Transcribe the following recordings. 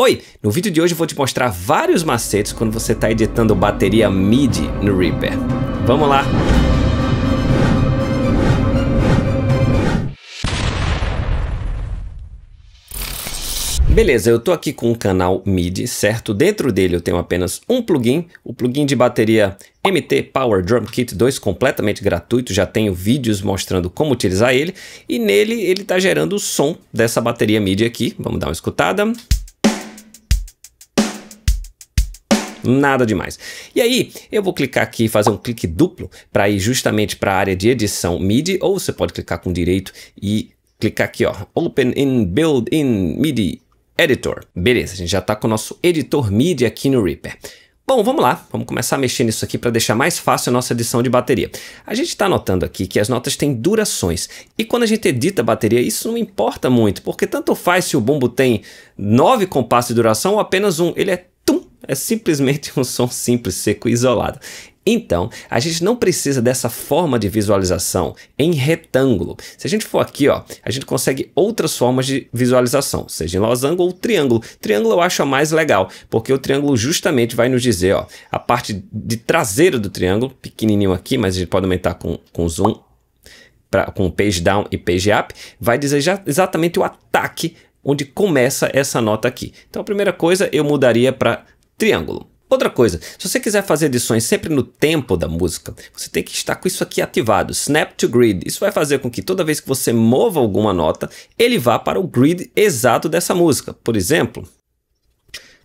Oi, no vídeo de hoje eu vou te mostrar vários macetes quando você está editando bateria MIDI no Reaper. Vamos lá! Beleza, eu estou aqui com um canal MIDI, certo? Dentro dele eu tenho apenas um plugin, o plugin de bateria MT Power Drum Kit 2 completamente gratuito, já tenho vídeos mostrando como utilizar ele e nele ele está gerando o som dessa bateria MIDI aqui. Vamos dar uma escutada. nada demais. E aí, eu vou clicar aqui e fazer um clique duplo para ir justamente para a área de edição MIDI, ou você pode clicar com direito e clicar aqui, ó, Open in Build in MIDI Editor. Beleza, a gente já está com o nosso editor MIDI aqui no Reaper. Bom, vamos lá, vamos começar a mexer nisso aqui para deixar mais fácil a nossa edição de bateria. A gente está notando aqui que as notas têm durações, e quando a gente edita a bateria isso não importa muito, porque tanto faz se o bumbo tem 9 compassos de duração ou apenas um, ele é é simplesmente um som simples, seco e isolado. Então, a gente não precisa dessa forma de visualização em retângulo. Se a gente for aqui, ó, a gente consegue outras formas de visualização, seja em losango ou triângulo. Triângulo eu acho a mais legal, porque o triângulo justamente vai nos dizer, ó, a parte de traseira do triângulo, pequenininho aqui, mas a gente pode aumentar com, com zoom, pra, com page down e page up, vai dizer já, exatamente o ataque onde começa essa nota aqui. Então, a primeira coisa eu mudaria para triângulo. Outra coisa, se você quiser fazer edições sempre no tempo da música, você tem que estar com isso aqui ativado, Snap to Grid. Isso vai fazer com que toda vez que você mova alguma nota, ele vá para o grid exato dessa música. Por exemplo,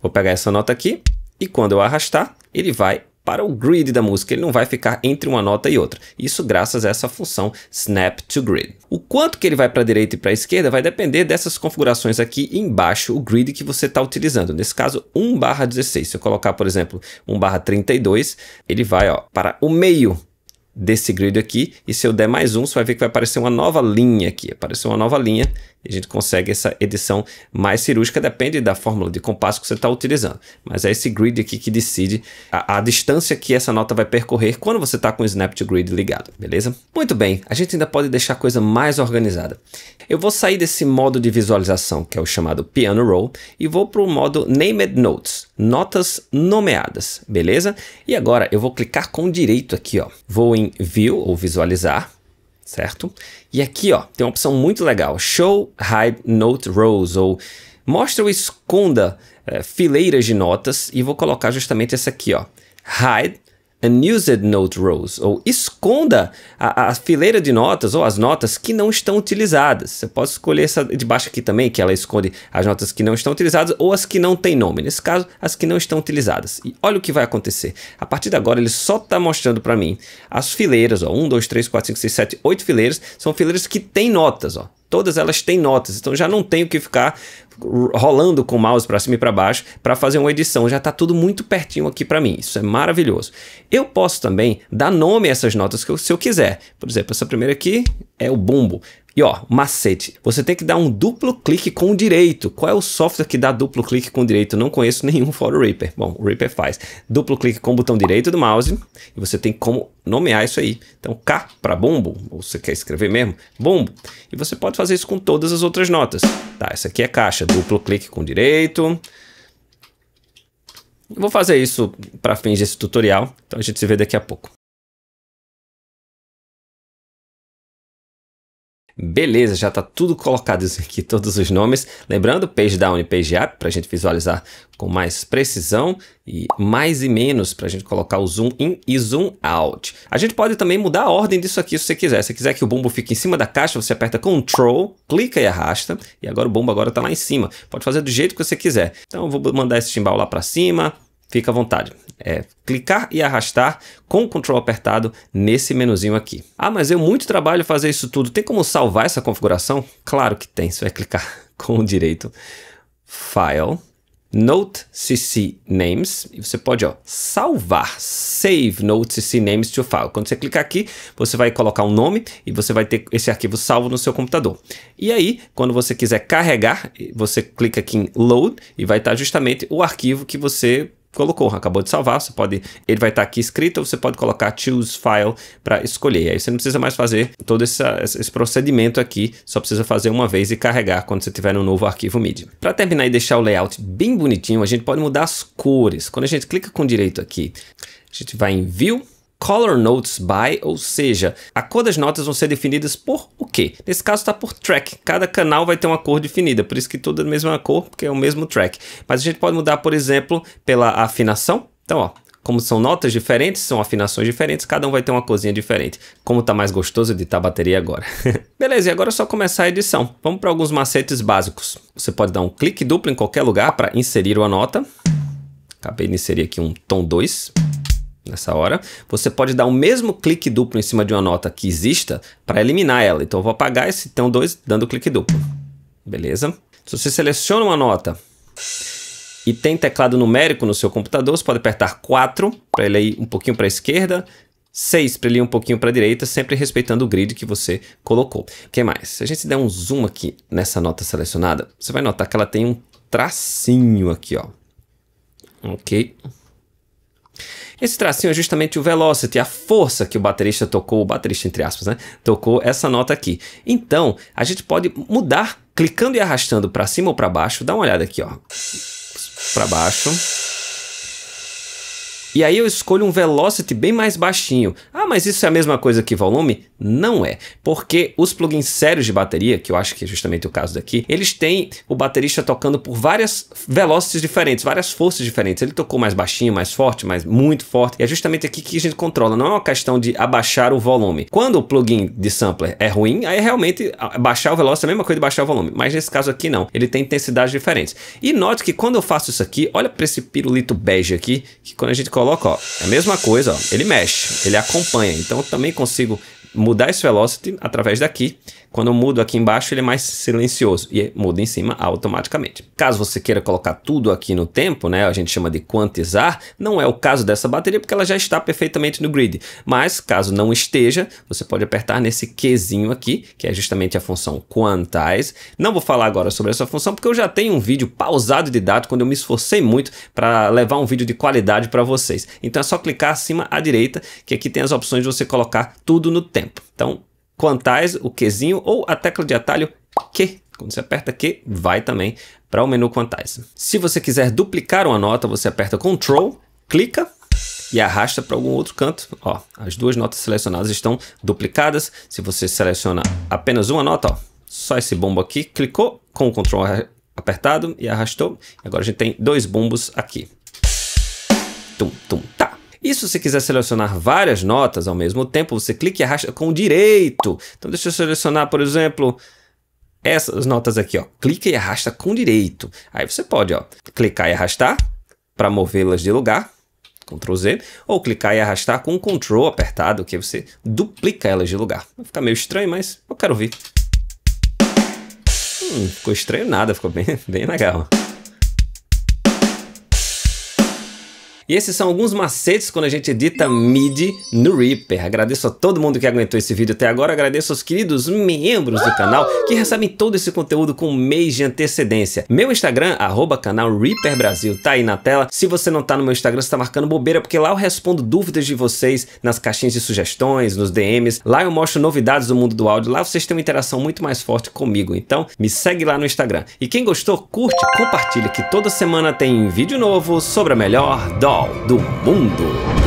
vou pegar essa nota aqui e quando eu arrastar, ele vai para o grid da música, ele não vai ficar entre uma nota e outra. Isso graças a essa função snap to grid. O quanto que ele vai para a direita e para a esquerda vai depender dessas configurações aqui embaixo, o grid que você está utilizando. Nesse caso, 1 barra 16. Se eu colocar, por exemplo, 1 barra 32, ele vai ó, para o meio desse grid aqui. E se eu der mais um, você vai ver que vai aparecer uma nova linha aqui. Apareceu uma nova linha e a gente consegue essa edição mais cirúrgica, depende da fórmula de compasso que você está utilizando. Mas é esse grid aqui que decide a, a distância que essa nota vai percorrer quando você está com o Snap to Grid ligado, beleza? Muito bem, a gente ainda pode deixar a coisa mais organizada. Eu vou sair desse modo de visualização, que é o chamado Piano Roll, e vou para o modo Named Notes notas nomeadas, beleza? E agora eu vou clicar com direito aqui, ó. Vou em View ou Visualizar, certo? E aqui, ó, tem uma opção muito legal, Show Hide Note Rows ou mostra ou esconda é, fileiras de notas e vou colocar justamente essa aqui, ó. Hide unused note rows, ou esconda a, a, fileira de notas ou as notas que não estão utilizadas. Você pode escolher essa de baixo aqui também, que ela esconde as notas que não estão utilizadas ou as que não têm nome. Nesse caso, as que não estão utilizadas. E olha o que vai acontecer. A partir de agora, ele só está mostrando para mim as fileiras, ó, 1, 2, 3, 4, 5, 6, 7, 8 fileiras, são fileiras que têm notas, ó todas elas têm notas, então já não tenho que ficar rolando com o mouse para cima e para baixo para fazer uma edição, já está tudo muito pertinho aqui para mim, isso é maravilhoso. Eu posso também dar nome a essas notas que eu, se eu quiser, por exemplo, essa primeira aqui é o bumbo. E ó, macete, você tem que dar um duplo clique com o direito. Qual é o software que dá duplo clique com o direito? não conheço nenhum fora o Reaper. Bom, o Reaper faz. Duplo clique com o botão direito do mouse e você tem como nomear isso aí. Então K para bombo, ou você quer escrever mesmo, bombo. E você pode fazer isso com todas as outras notas. Tá, essa aqui é caixa, duplo clique com o direito. Eu vou fazer isso para fins desse tutorial, então a gente se vê daqui a pouco. Beleza, já está tudo colocado aqui, todos os nomes. Lembrando, page down e page up, para a gente visualizar com mais precisão e mais e menos para a gente colocar o zoom in e zoom out. A gente pode também mudar a ordem disso aqui se você quiser. Se você quiser que o bumbo fique em cima da caixa, você aperta Ctrl, clica e arrasta. E agora o bumbo agora está lá em cima. Pode fazer do jeito que você quiser. Então eu vou mandar esse timbal lá para cima fica à vontade. É clicar e arrastar com o control apertado nesse menuzinho aqui. Ah, mas eu muito trabalho fazer isso tudo. Tem como salvar essa configuração? Claro que tem. Você vai clicar com o direito. File. Note CC Names, e você pode ó, salvar, Save Note CC Names to File. Quando você clicar aqui, você vai colocar um nome e você vai ter esse arquivo salvo no seu computador. E aí, quando você quiser carregar, você clica aqui em Load e vai estar justamente o arquivo que você colocou, acabou de salvar, você pode, ele vai estar tá aqui escrito, você pode colocar choose file para escolher. Aí você não precisa mais fazer todo esse, esse procedimento aqui, só precisa fazer uma vez e carregar quando você tiver no novo arquivo MIDI. Para terminar e deixar o layout bem bonitinho, a gente pode mudar as cores. Quando a gente clica com o direito aqui, a gente vai em View, color notes by, ou seja, a cor das notas vão ser definidas por o quê? Nesse caso está por track. Cada canal vai ter uma cor definida, por isso que tudo é a mesma cor, porque é o mesmo track. Mas a gente pode mudar, por exemplo, pela afinação. Então, ó, como são notas diferentes, são afinações diferentes, cada um vai ter uma cozinha diferente. Como tá mais gostoso editar a bateria agora. Beleza, e agora é só começar a edição. Vamos para alguns macetes básicos. Você pode dar um clique duplo em qualquer lugar para inserir uma nota. Acabei de inserir aqui um tom 2 nessa hora, você pode dar o mesmo clique duplo em cima de uma nota que exista para eliminar ela. Então eu vou apagar esse então dois dando clique duplo. Beleza? Se você seleciona uma nota e tem teclado numérico no seu computador, você pode apertar 4 para ele ir um pouquinho para a esquerda, 6 para ele ir um pouquinho para a direita, sempre respeitando o grid que você colocou. O que mais? Se a gente der um zoom aqui nessa nota selecionada, você vai notar que ela tem um tracinho aqui, ó. Ok. Esse tracinho é justamente o velocity, a força que o baterista tocou, o baterista entre aspas, né? Tocou essa nota aqui. Então, a gente pode mudar clicando e arrastando para cima ou para baixo. Dá uma olhada aqui, ó. Para baixo e aí eu escolho um velocity bem mais baixinho. Ah, mas isso é a mesma coisa que volume? Não é, porque os plugins sérios de bateria, que eu acho que é justamente o caso daqui, eles têm o baterista tocando por várias velocidades diferentes, várias forças diferentes. Ele tocou mais baixinho, mais forte, mais muito forte. E é justamente aqui que a gente controla, não é uma questão de abaixar o volume. Quando o plugin de sampler é ruim, aí é realmente baixar o velocity é a mesma coisa de baixar o volume, mas nesse caso aqui não. Ele tem intensidades diferentes. E note que quando eu faço isso aqui, olha para esse pirulito bege aqui, que quando a gente coloca coloca, ó, é a mesma coisa, ó, ele mexe, ele acompanha. Então eu também consigo mudar esse velocity através daqui quando eu mudo aqui embaixo, ele é mais silencioso e muda em cima automaticamente. Caso você queira colocar tudo aqui no tempo, né, a gente chama de quantizar, não é o caso dessa bateria porque ela já está perfeitamente no grid. Mas caso não esteja, você pode apertar nesse Qzinho aqui, que é justamente a função quantize. Não vou falar agora sobre essa função porque eu já tenho um vídeo pausado de dados quando eu me esforcei muito para levar um vídeo de qualidade para vocês. Então é só clicar acima à direita que aqui tem as opções de você colocar tudo no tempo. Então quantize, o Qzinho, ou a tecla de atalho Q. Quando você aperta Q, vai também para o menu quantize. Se você quiser duplicar uma nota, você aperta Ctrl, clica e arrasta para algum outro canto. Ó, as duas notas selecionadas estão duplicadas. Se você seleciona apenas uma nota, ó, só esse bombo aqui, clicou com o Ctrl apertado e arrastou. Agora a gente tem dois bombos aqui. Tum, tum, e se você quiser selecionar várias notas ao mesmo tempo, você clica e arrasta com o direito. Então deixa eu selecionar, por exemplo, essas notas aqui, ó. Clica e arrasta com o direito. Aí você pode, ó, clicar e arrastar para movê-las de lugar. Ctrl Z, ou clicar e arrastar com Ctrl apertado, que você duplica elas de lugar. Vai ficar meio estranho, mas eu quero ver. Hum, ficou estranho nada, ficou bem, bem legal. E esses são alguns macetes quando a gente edita MIDI no Reaper. Agradeço a todo mundo que aguentou esse vídeo até agora, agradeço aos queridos membros do canal que recebem todo esse conteúdo com um mês de antecedência. Meu Instagram, arroba canal Reaper Brasil, tá aí na tela. Se você não tá no meu Instagram, você tá marcando bobeira, porque lá eu respondo dúvidas de vocês nas caixinhas de sugestões, nos DMs. Lá eu mostro novidades do mundo do áudio, lá vocês têm uma interação muito mais forte comigo. Então, me segue lá no Instagram. E quem gostou, curte, compartilha, que toda semana tem vídeo novo sobre a melhor dó do mundo.